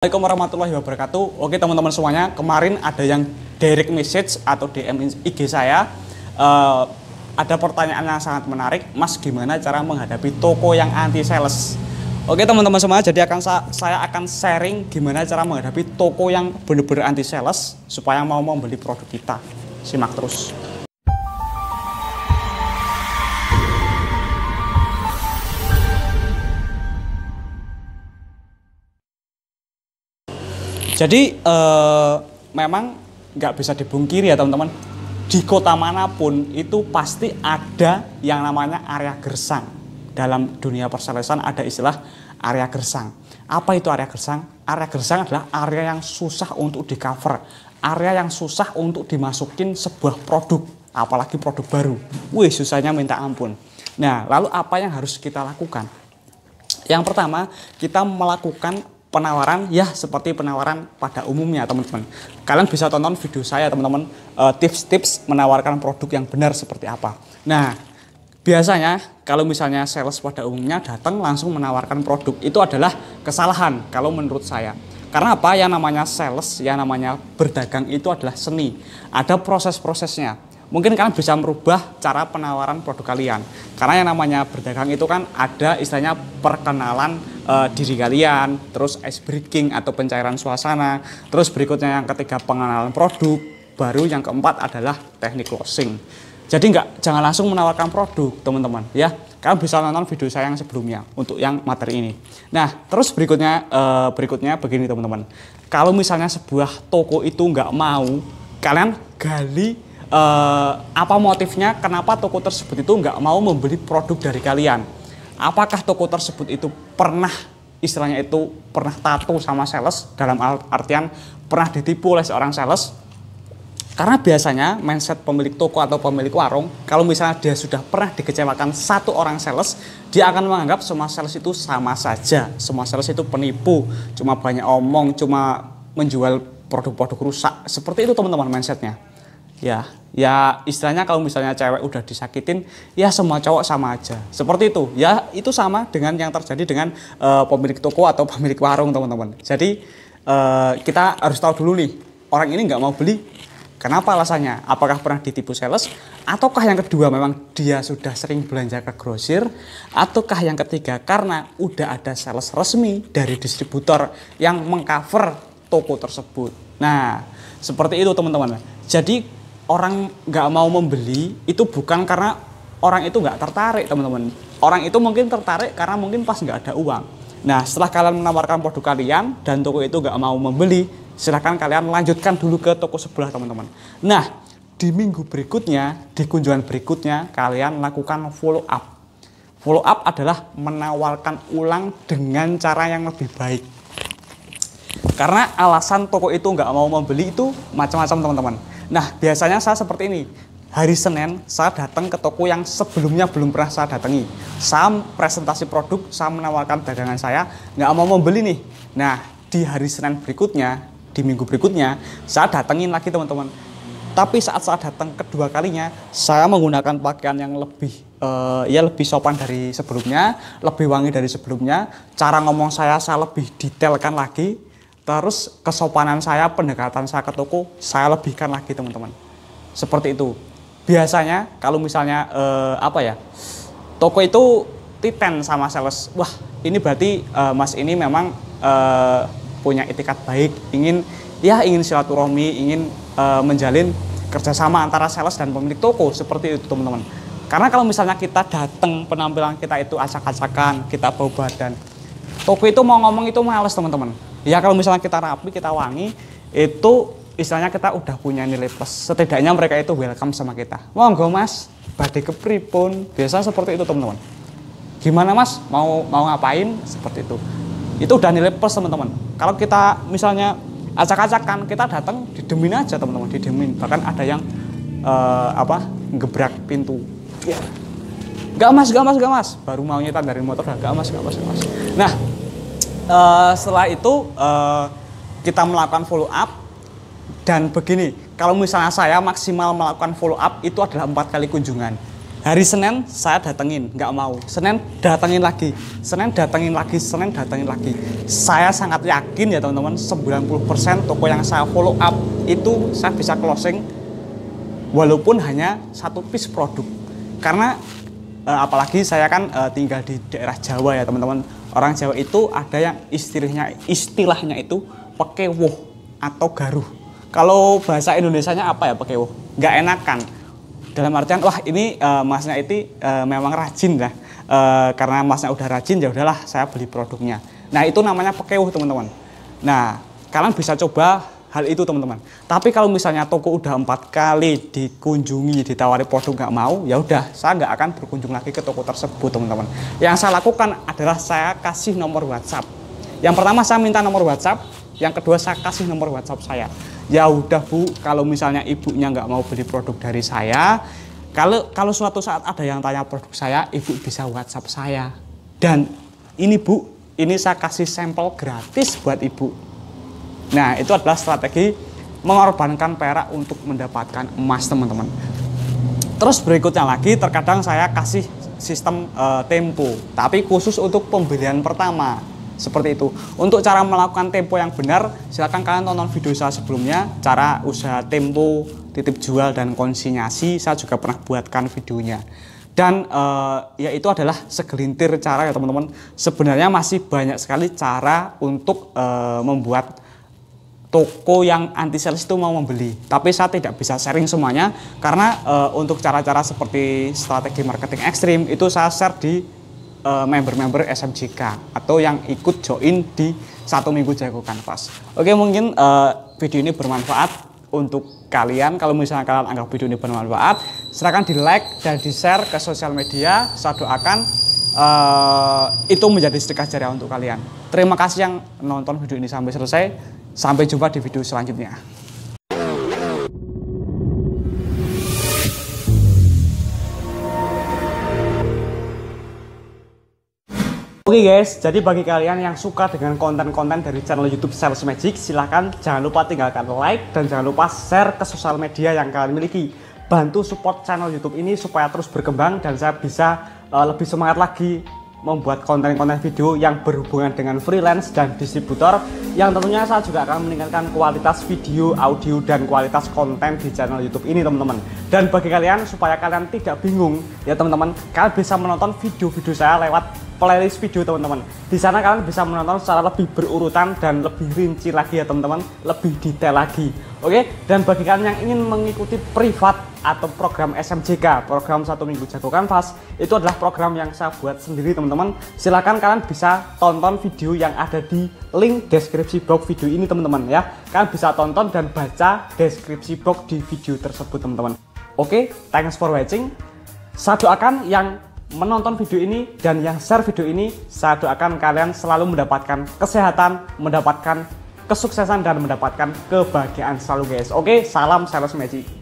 Assalamualaikum warahmatullahi wabarakatuh. Oke teman-teman semuanya, kemarin ada yang direct message atau DM IG saya. Uh, ada pertanyaan yang sangat menarik, Mas gimana cara menghadapi toko yang anti sales? Oke teman-teman semuanya, jadi akan sa saya akan sharing gimana cara menghadapi toko yang benar-benar anti sales supaya mau membeli produk kita. Simak terus. Jadi uh, memang nggak bisa dibungkiri ya teman-teman. Di kota manapun itu pasti ada yang namanya area gersang. Dalam dunia perselesian ada istilah area gersang. Apa itu area gersang? Area gersang adalah area yang susah untuk di cover. Area yang susah untuk dimasukin sebuah produk. Apalagi produk baru. Wih susahnya minta ampun. Nah lalu apa yang harus kita lakukan? Yang pertama kita melakukan penawaran ya seperti penawaran pada umumnya teman-teman. Kalian bisa tonton video saya teman-teman eh, tips-tips menawarkan produk yang benar seperti apa. Nah biasanya kalau misalnya sales pada umumnya datang langsung menawarkan produk itu adalah kesalahan kalau menurut saya. Karena apa yang namanya sales, yang namanya berdagang itu adalah seni. Ada proses-prosesnya. Mungkin kalian bisa merubah cara penawaran produk kalian. Karena yang namanya berdagang itu kan ada istilahnya perkenalan uh, diri kalian, terus ice breaking atau pencairan suasana, terus berikutnya yang ketiga pengenalan produk, baru yang keempat adalah teknik closing. Jadi enggak jangan langsung menawarkan produk teman-teman ya. Kalian bisa nonton video saya yang sebelumnya untuk yang materi ini. Nah terus berikutnya uh, berikutnya begini teman-teman. Kalau misalnya sebuah toko itu enggak mau kalian gali uh, apa motifnya kenapa toko tersebut itu nggak mau membeli produk dari kalian Apakah toko tersebut itu pernah istilahnya itu pernah tato sama sales dalam artian pernah ditipu oleh seorang sales? Karena biasanya mindset pemilik toko atau pemilik warung, kalau misalnya dia sudah pernah dikecewakan satu orang sales, dia akan menganggap semua sales itu sama saja. Semua sales itu penipu, cuma banyak omong, cuma menjual produk-produk rusak. Seperti itu teman-teman mindsetnya ya ya istilahnya kalau misalnya cewek udah disakitin ya semua cowok sama aja seperti itu ya itu sama dengan yang terjadi dengan uh, pemilik toko atau pemilik warung teman-teman jadi uh, kita harus tahu dulu nih orang ini nggak mau beli kenapa alasannya apakah pernah ditipu sales ataukah yang kedua memang dia sudah sering belanja ke grosir ataukah yang ketiga karena udah ada sales resmi dari distributor yang mengcover toko tersebut nah seperti itu teman-teman jadi orang nggak mau membeli itu bukan karena orang itu nggak tertarik teman-teman orang itu mungkin tertarik karena mungkin pas nggak ada uang nah setelah kalian menawarkan produk kalian dan toko itu nggak mau membeli silahkan kalian lanjutkan dulu ke toko sebelah teman-teman nah di minggu berikutnya di kunjungan berikutnya kalian lakukan follow up follow up adalah menawarkan ulang dengan cara yang lebih baik karena alasan toko itu nggak mau membeli itu macam-macam teman-teman Nah, biasanya saya seperti ini. Hari Senin, saya datang ke toko yang sebelumnya belum pernah saya datangi. Saya presentasi produk, saya menawarkan dagangan saya, nggak mau membeli nih. Nah, di hari Senin berikutnya, di minggu berikutnya, saya datengin lagi teman-teman. Tapi saat saya datang kedua kalinya, saya menggunakan pakaian yang lebih uh, ya lebih sopan dari sebelumnya, lebih wangi dari sebelumnya. Cara ngomong saya saya lebih detailkan lagi Terus kesopanan saya, pendekatan saya ke toko, saya lebihkan lagi teman-teman. Seperti itu. Biasanya kalau misalnya eh, apa ya, toko itu titen sama sales. Wah ini berarti eh, mas ini memang eh, punya etikat baik, ingin ya ingin silaturahmi, ingin eh, menjalin kerjasama antara sales dan pemilik toko seperti itu teman-teman. Karena kalau misalnya kita datang penampilan kita itu acak-acakan, kita bau badan, toko itu mau ngomong itu males teman-teman ya kalau misalnya kita rapi kita wangi itu istilahnya kita udah punya nilai plus setidaknya mereka itu welcome sama kita monggo mas badai pun biasa seperti itu teman-teman gimana mas mau mau ngapain seperti itu itu udah nilai plus teman-teman kalau kita misalnya acak-acakan kita datang didemin aja teman-teman didemin bahkan ada yang uh, apa gebrak pintu ya gak mas gak mas gak mas baru maunya nyetan dari motor gak mas gak mas gak mas nah Eh, setelah itu uh, kita melakukan follow up dan begini kalau misalnya saya maksimal melakukan follow up itu adalah empat kali kunjungan hari Senin saya datengin nggak mau Senin datengin lagi Senin datengin lagi Senin datengin lagi saya sangat yakin ya teman-teman 90% toko yang saya follow up itu saya bisa closing walaupun hanya satu piece produk karena Eh, apalagi saya kan eh, tinggal di daerah Jawa ya teman-teman orang Jawa itu ada yang istilahnya istilahnya itu pekewoh atau garuh kalau bahasa Indonesia nya apa ya pekewoh nggak enakan dalam artian wah ini uh, masnya itu uh, memang rajin lah uh, karena masnya udah rajin ya udahlah saya beli produknya nah itu namanya pekewoh teman-teman nah kalian bisa coba hal itu teman-teman. Tapi kalau misalnya toko udah empat kali dikunjungi, ditawari produk nggak mau, ya udah saya nggak akan berkunjung lagi ke toko tersebut teman-teman. Yang saya lakukan adalah saya kasih nomor WhatsApp. Yang pertama saya minta nomor WhatsApp, yang kedua saya kasih nomor WhatsApp saya. Ya udah bu, kalau misalnya ibunya nggak mau beli produk dari saya, kalau kalau suatu saat ada yang tanya produk saya, ibu bisa WhatsApp saya. Dan ini bu, ini saya kasih sampel gratis buat ibu Nah, itu adalah strategi mengorbankan perak untuk mendapatkan emas, teman-teman. Terus berikutnya lagi, terkadang saya kasih sistem e, tempo, tapi khusus untuk pembelian pertama. Seperti itu. Untuk cara melakukan tempo yang benar, silakan kalian tonton video saya sebelumnya, cara usaha tempo, titip jual dan konsinyasi, saya juga pernah buatkan videonya dan e, ya itu adalah segelintir cara ya teman-teman sebenarnya masih banyak sekali cara untuk e, membuat toko yang anti sales itu mau membeli. Tapi saya tidak bisa sharing semuanya karena uh, untuk cara-cara seperti strategi marketing ekstrim itu saya share di eh, member-member SMJK atau yang ikut join di satu minggu Jago kanvas. Oke mungkin uh, video ini bermanfaat untuk kalian. Kalau misalnya kalian anggap video ini bermanfaat, silahkan di like dan di share ke sosial media. Saya doakan uh, itu menjadi sedekah jariah untuk kalian. Terima kasih yang nonton video ini sampai selesai. Sampai jumpa di video selanjutnya. Oke okay guys, jadi bagi kalian yang suka dengan konten-konten dari channel YouTube Sales Magic, silahkan jangan lupa tinggalkan like dan jangan lupa share ke sosial media yang kalian miliki bantu support channel YouTube ini supaya terus berkembang dan saya bisa uh, lebih semangat lagi membuat konten-konten video yang berhubungan dengan freelance dan distributor yang tentunya saya juga akan meningkatkan kualitas video, audio, dan kualitas konten di channel YouTube ini teman-teman dan bagi kalian supaya kalian tidak bingung ya teman-teman kalian bisa menonton video-video saya lewat playlist video teman-teman. Di sana kalian bisa menonton secara lebih berurutan dan lebih rinci lagi ya teman-teman, lebih detail lagi. Oke, dan bagi kalian yang ingin mengikuti privat atau program SMJK, program satu minggu jago kanvas, itu adalah program yang saya buat sendiri teman-teman. Silahkan kalian bisa tonton video yang ada di link deskripsi box video ini teman-teman ya. Kalian bisa tonton dan baca deskripsi box di video tersebut teman-teman. Oke, thanks for watching. Satu akan yang menonton video ini dan yang share video ini, saya doakan kalian selalu mendapatkan kesehatan, mendapatkan kesuksesan dan mendapatkan kebahagiaan selalu guys. Oke, salam sales magic.